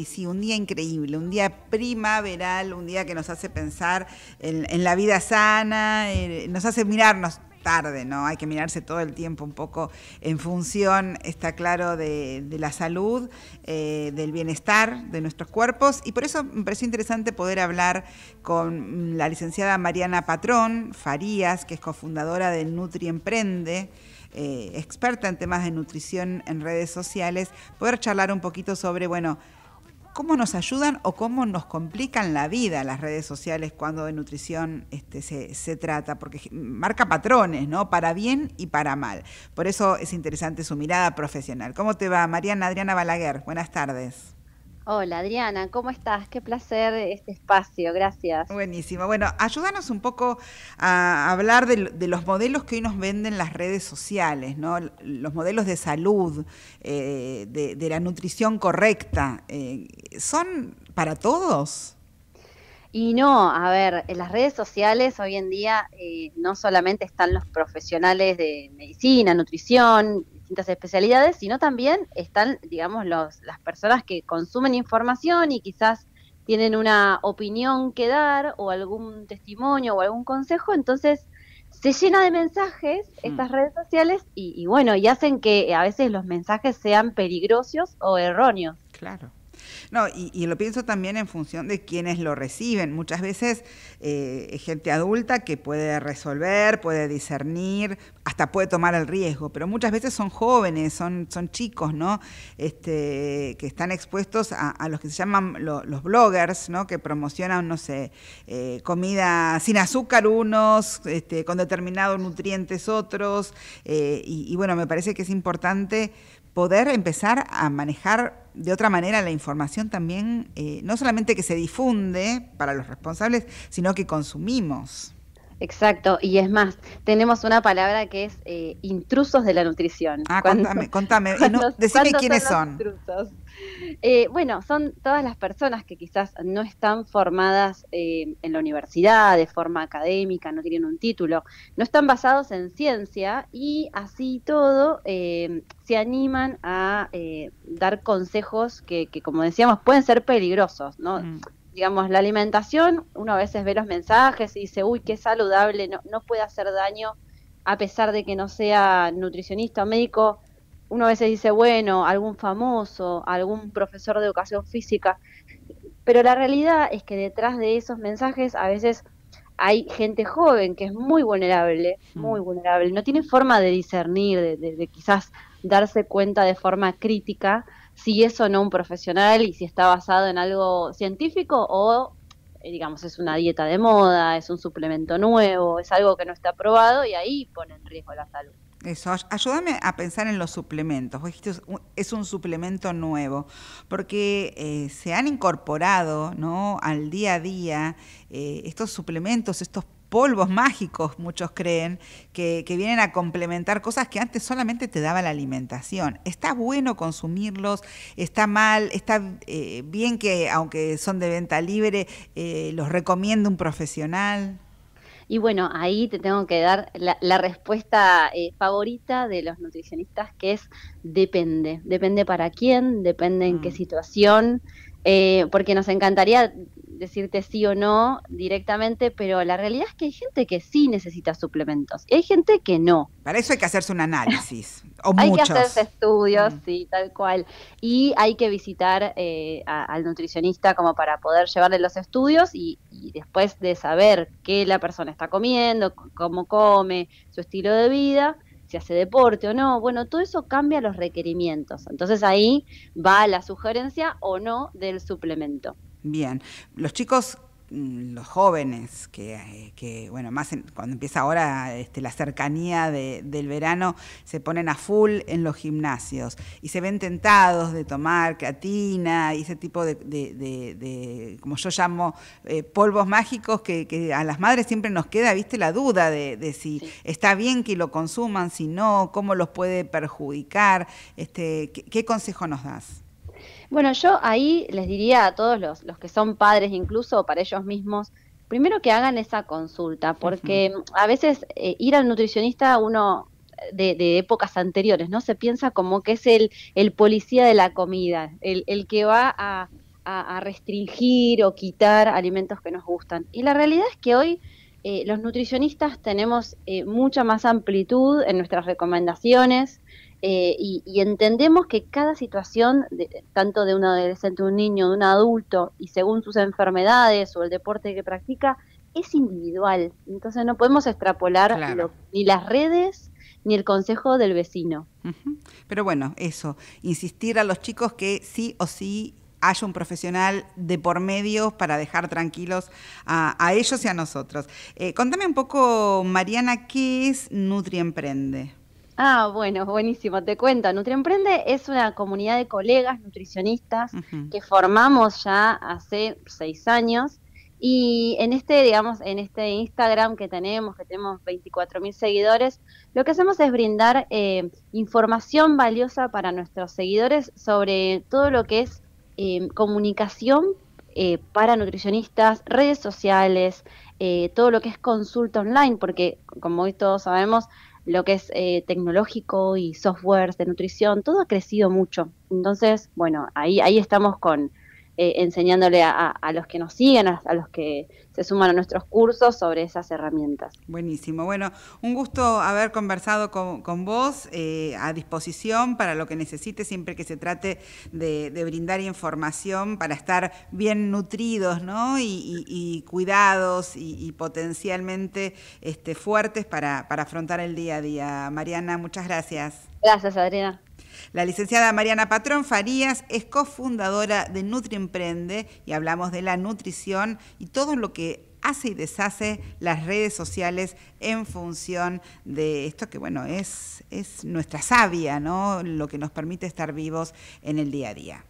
Y sí, un día increíble, un día primaveral, un día que nos hace pensar en, la vida sana, eh, nos hace mirarnos tarde, ¿no? Hay que mirarse todo el tiempo un poco en función, está claro, de, la salud, eh, del bienestar de nuestros cuerpos. Y por eso me pareció interesante poder hablar con la licenciada Mariana Patrón Farías, que es cofundadora de Nutri Emprende. Eh, experta en temas de nutrición en redes sociales, poder charlar un poquito sobre, bueno, cómo nos ayudan o cómo nos complican la vida las redes sociales cuando de nutrición este, se, se, trata, porque marca patrones, ¿no? Para bien y para mal. Por eso es interesante su mirada profesional. ¿Cómo te va, Mariana Adriana Balaguer? Buenas tardes. Hola Adriana, ¿cómo estás? Qué placer este espacio, gracias. Buenísimo. Bueno, ayúdanos un poco a hablar de, los modelos que hoy nos venden las redes sociales, ¿no? Los modelos de salud, eh, de, la nutrición correcta, eh, ¿son para todos? Y no, a ver, en las redes sociales hoy en día eh, no solamente están los profesionales de medicina, nutrición, especialidades, sino también están, digamos, los, las personas que consumen información y quizás tienen una opinión que dar o algún testimonio o algún consejo, entonces se llena de mensajes mm. estas redes sociales y, y, bueno, y hacen que a veces los mensajes sean peligrosos o erróneos. Claro. No, y, lo pienso también en función de quienes lo reciben. Muchas veces eh, es gente adulta que puede resolver, puede discernir, hasta puede tomar el riesgo, pero muchas veces son jóvenes, son, son chicos, ¿no? Este, que están expuestos a, los que se llaman los bloggers, ¿no? Que promocionan, no sé, eh, comida sin azúcar unos, este, con determinados nutrientes otros, eh, y bueno, me parece que es importante poder empezar a manejar de otra manera la información también, eh, no solamente que se difunde para los responsables, sino que consumimos. Exacto, y es más, tenemos una palabra que es eh, intrusos de la nutrición. Ah, contame, contame, eh, decime quiénes son. Eh, bueno, son todas las personas que quizás no están formadas en la universidad de forma académica, no tienen un título, no están basados en ciencia y así todo se animan a dar consejos que, como decíamos, pueden ser peligrosos, ¿no? Mm digamos, la alimentación, uno a veces ve los mensajes y dice, uy, qué saludable, no, no puede hacer daño, a pesar de que no sea nutricionista o médico, uno a veces dice, bueno, algún famoso, algún profesor de educación física, pero la realidad es que detrás de esos mensajes a veces hay gente joven que es muy vulnerable, mm. muy vulnerable, no tiene forma de discernir, de quizás darse cuenta de forma crítica si es o no un profesional y si está basado en algo científico o, eh, digamos, es una dieta de moda, es un suplemento nuevo, es algo que no está probado y ahí pone en riesgo la salud. Eso, ayúdame a pensar en los suplementos. es un suplemento nuevo, porque eh, se han incorporado ¿no? al día a día eh, estos suplementos, estos polvos mágicos, muchos creen, que, vienen a complementar cosas que antes solamente te daba la alimentación. Está bueno consumirlos, está mal, está eh, bien que aunque son de venta libre, eh, los recomiende un profesional. Y bueno, ahí te tengo que dar la, respuesta eh, favorita de los nutricionistas, que es depende. Depende para quién, depende en qué mm. situación, porque nos encantaría decirte sí o no directamente, pero la realidad es que hay gente que sí necesita suplementos y hay gente que no. Para eso hay que hacerse un análisis. hay que hacerse estudios, mm. sí, tal cual. Y hay que visitar eh, al nutricionista como para poder llevarle los estudios y, y después de saber qué la persona está comiendo, cómo come, su estilo de vida si hace deporte o no. Bueno, todo eso cambia los requerimientos. Entonces ahí va la sugerencia o no del suplemento. Bien. Los chicos mm, los jóvenes, que, eh, bueno, más cuando empieza ahora este, la cercanía del verano, se ponen a full en los gimnasios y se ven tentados de tomar catina y ese tipo de, como yo llamo, eh, polvos mágicos que, a las madres siempre nos queda, viste, la duda de, si está bien que lo consuman, si no, cómo los puede perjudicar. Este, ¿Qué consejo nos das? Bueno, yo ahí les diría a todos los, los que son padres, incluso para ellos mismos, primero que hagan esa consulta, porque mm, a veces eh, ir al nutricionista uno eh, de, épocas anteriores, ¿no? Se piensa como que es el, el policía de la comida, el, que va a, restringir o quitar alimentos que nos gustan. Y la realidad es que hoy eh, los nutricionistas tenemos mucha más amplitud en nuestras recomendaciones, eh, y, entendemos que cada situación, tanto de un adolescente, un niño, de un adulto, y según sus enfermedades o el deporte que practica, es individual. Entonces no podemos extrapolar ni las redes ni el consejo del vecino. Pero bueno, eso, insistir a los chicos que sí o sí haya un profesional de por medio para dejar tranquilos a, ellos y a nosotros. Eh, contame un poco, Mariana, ¿qué es Emprende? Ah, bueno, buenísimo. Te cuento, Nutriemprende es una comunidad de colegas nutricionistas que formamos ya hace seis años. Y en este, digamos, en este Instagram que tenemos, que tenemos mil seguidores, lo que hacemos es brindar eh, información valiosa para nuestros seguidores sobre todo lo que es eh, comunicación eh, para nutricionistas, redes sociales, todo lo que es consulta online, porque como hoy todos sabemos, lo que es eh, tecnológico y softwares de nutrición, todo ha crecido mucho. Entonces, bueno, ahí, ahí estamos con, eh, enseñándole a, los que nos siguen, a, los que se suman a nuestros cursos sobre esas herramientas. Buenísimo. Bueno, un gusto haber conversado con, vos, eh, a disposición para lo que necesite siempre que se trate de, brindar información para estar bien nutridos, ¿no? Y, cuidados y, potencialmente este, fuertes para, para afrontar el día a día. Mariana, muchas gracias. Gracias, Adriana. La licenciada Mariana Patrón Farías es cofundadora de Nutriemprende y hablamos de la nutrición y todo lo que hace y deshace las redes sociales en función de esto que, bueno, es, es nuestra savia, ¿no? Lo que nos permite estar vivos en el día a día.